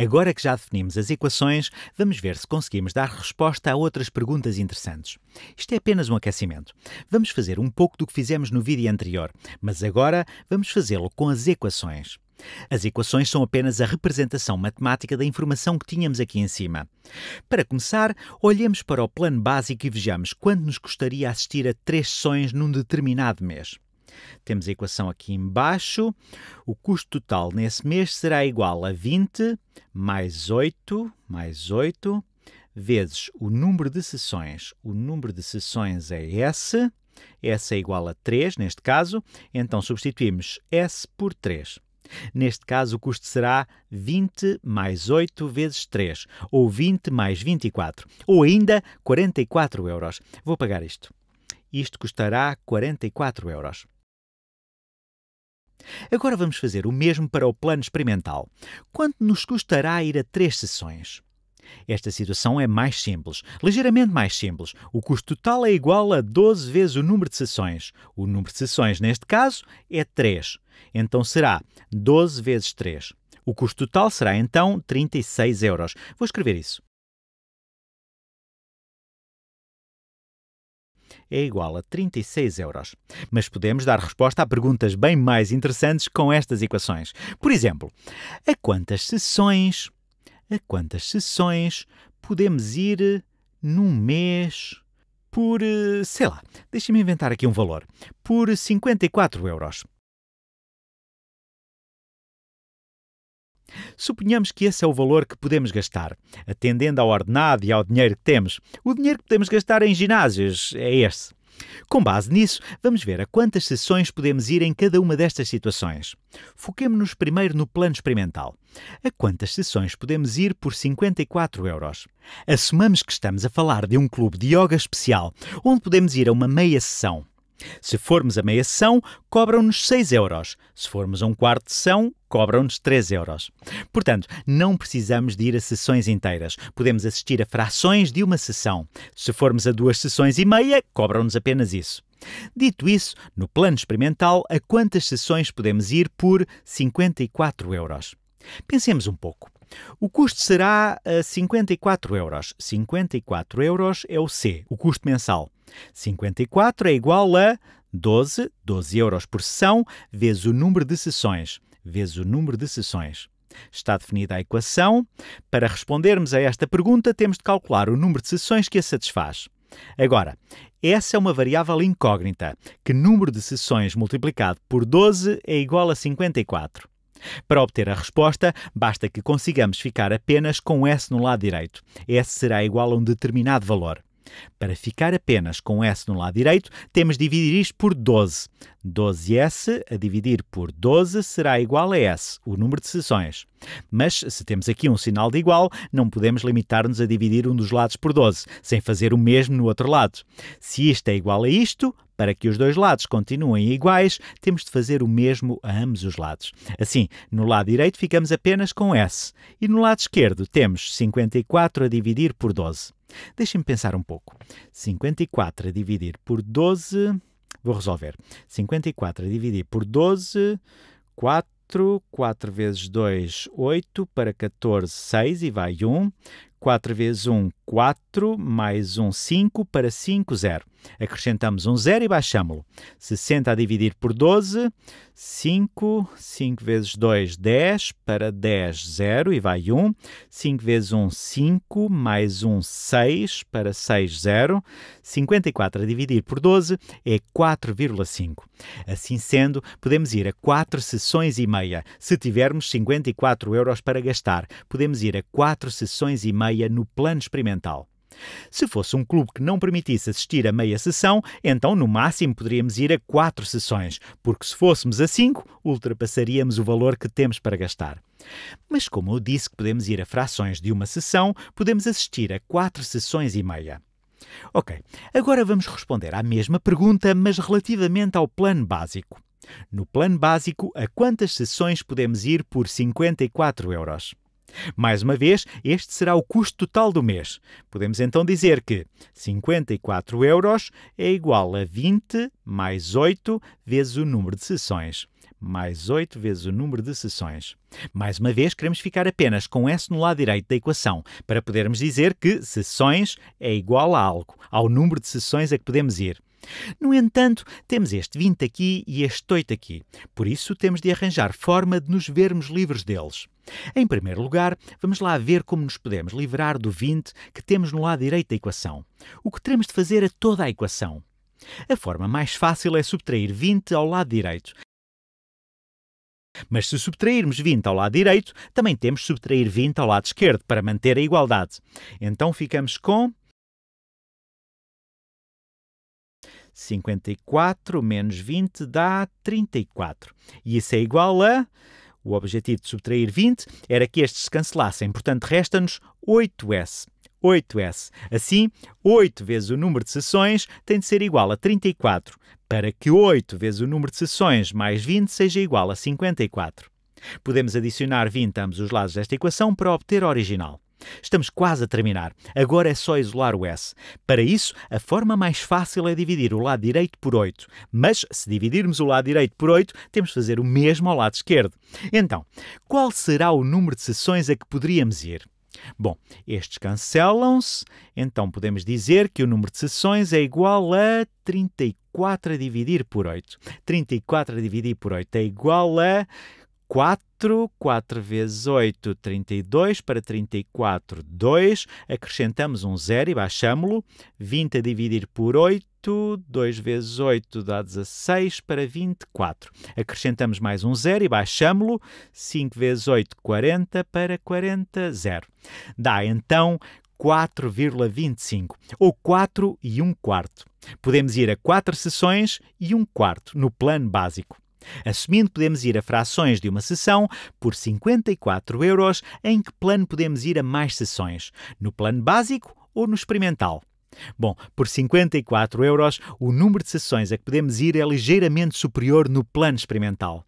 Agora que já definimos as equações, vamos ver se conseguimos dar resposta a outras perguntas interessantes. Isto é apenas um aquecimento. Vamos fazer um pouco do que fizemos no vídeo anterior, mas agora vamos fazê-lo com as equações. As equações são apenas a representação matemática da informação que tínhamos aqui em cima. Para começar, olhemos para o plano básico e vejamos quanto nos custaria assistir a três sessões num determinado mês. Temos a equação aqui embaixo. O custo total nesse mês será igual a 20 mais 8 mais 8 vezes o número de sessões. O número de sessões é S. S é igual a 3, neste caso, então substituímos S por 3. Neste caso, o custo será 20 mais 8 vezes 3, ou 20 mais 24, ou ainda 44 euros. Vou pagar isto. Isto custará 44 euros. Agora vamos fazer o mesmo para o plano experimental. Quanto nos custará ir a três sessões? Esta situação é mais simples, ligeiramente mais simples. O custo total é igual a 12 vezes o número de sessões. O número de sessões, neste caso, é 3. Então será 12 vezes 3. O custo total será então 36 euros. Vou escrever isso. é igual a 36 euros. Mas podemos dar resposta a perguntas bem mais interessantes com estas equações. Por exemplo, a quantas sessões, a quantas sessões podemos ir eh, num mês por, eh, sei lá, deixa-me inventar aqui um valor, por 54 euros. Suponhamos que esse é o valor que podemos gastar, atendendo ao ordenado e ao dinheiro que temos. O dinheiro que podemos gastar em ginásios é esse. Com base nisso, vamos ver a quantas sessões podemos ir em cada uma destas situações. Foquemos-nos primeiro no plano experimental. A quantas sessões podemos ir por 54 euros? Assumamos que estamos a falar de um clube de yoga especial, onde podemos ir a uma meia sessão. Se formos a meia sessão, cobram-nos 6 euros. Se formos a um quarto de sessão, cobram-nos 3 euros. Portanto, não precisamos de ir a sessões inteiras. Podemos assistir a frações de uma sessão. Se formos a duas sessões e meia, cobram-nos apenas isso. Dito isso, no plano experimental, a quantas sessões podemos ir por 54 euros? Pensemos um pouco. O custo será 54 eh, euros. 54 euros é o C, o custo mensal. 54 é igual a 12, 12 euros por sessão, vezes o número de sessões. Vezes o número de sessões. Está definida a equação. Para respondermos a esta pergunta, temos de calcular o número de sessões que a satisfaz. Agora, essa é uma variável incógnita, que número de sessões multiplicado por 12 é igual a 54. Para obter a resposta, basta que consigamos ficar apenas com S no lado direito. S será igual a um determinado valor. Para ficar apenas com S no lado direito, temos de dividir isto por 12. 12S a dividir por 12 será igual a S, o número de sessões. Mas, se temos aqui um sinal de igual, não podemos limitar-nos a dividir um dos lados por 12, sem fazer o mesmo no outro lado. Se isto é igual a isto, para que os dois lados continuem iguais, temos de fazer o mesmo a ambos os lados. Assim, no lado direito ficamos apenas com S e no lado esquerdo temos 54 a dividir por 12. Deixem-me pensar um pouco. 54 a dividir por 12. Vou resolver. 54 a dividir por 12, 4. 4 vezes 2, 8, para 14, 6 e vai 1. 4 vezes 1, 4, mais 1, 5, para 5, 0. Acrescentamos um 0 e baixamos lo 60 a dividir por 12, 5, 5 vezes 2, 10, para 10, 0, e vai 1. 5 vezes 1, 5, mais 1, 6, para 6, 0. 54 a dividir por 12 é 4,5. Assim sendo, podemos ir a 4 sessões e meia. Se tivermos 54 euros para gastar, podemos ir a 4 sessões e meia meia no plano experimental. Se fosse um clube que não permitisse assistir a meia sessão, então no máximo poderíamos ir a quatro sessões, porque se fôssemos a cinco, ultrapassaríamos o valor que temos para gastar. Mas como eu disse que podemos ir a frações de uma sessão, podemos assistir a quatro sessões e meia. Ok, agora vamos responder à mesma pergunta, mas relativamente ao plano básico. No plano básico, a quantas sessões podemos ir por 54 euros? Mais uma vez, este será o custo total do mês. Podemos então dizer que 54 euros é igual a 20 mais 8 vezes o número de sessões. Mais 8 vezes o número de sessões. Mais uma vez, queremos ficar apenas com S no lado direito da equação, para podermos dizer que sessões é igual a algo, ao número de sessões a que podemos ir. No entanto, temos este 20 aqui e este 8 aqui, por isso temos de arranjar forma de nos vermos livres deles. Em primeiro lugar, vamos lá ver como nos podemos livrar do 20 que temos no lado direito da equação. O que teremos de fazer a toda a equação? A forma mais fácil é subtrair 20 ao lado direito. Mas se subtrairmos 20 ao lado direito, também temos de subtrair 20 ao lado esquerdo para manter a igualdade. Então ficamos com 54 menos 20 dá 34. E isso é igual a. O objetivo de subtrair 20 era que estes se cancelassem, portanto, resta-nos 8S. 8S. Assim, 8 vezes o número de sessões tem de ser igual a 34, para que 8 vezes o número de sessões mais 20 seja igual a 54. Podemos adicionar 20 a ambos os lados desta equação para obter a original. Estamos quase a terminar. Agora é só isolar o S. Para isso, a forma mais fácil é dividir o lado direito por 8. Mas, se dividirmos o lado direito por 8, temos de fazer o mesmo ao lado esquerdo. Então, qual será o número de sessões a que poderíamos ir? Bom, estes cancelam-se, então podemos dizer que o número de sessões é igual a 34 a dividir por 8. 34 a dividir por 8 é igual a 4 4, 4 vezes 8, 32, para 34, 2, acrescentamos um zero e baixámo-lo, 20 a dividir por 8, 2 vezes 8 dá 16, para 24. Acrescentamos mais um zero e baixámo-lo, 5 vezes 8, 40, para 40, 0. Dá então 4,25, ou 4 e 1 quarto. Podemos ir a 4 sessões e 1 quarto no plano básico. Assumindo que podemos ir a frações de uma sessão, por 54 euros, em que plano podemos ir a mais sessões? No plano básico ou no experimental? Bom, por 54 euros, o número de sessões a que podemos ir é ligeiramente superior no plano experimental.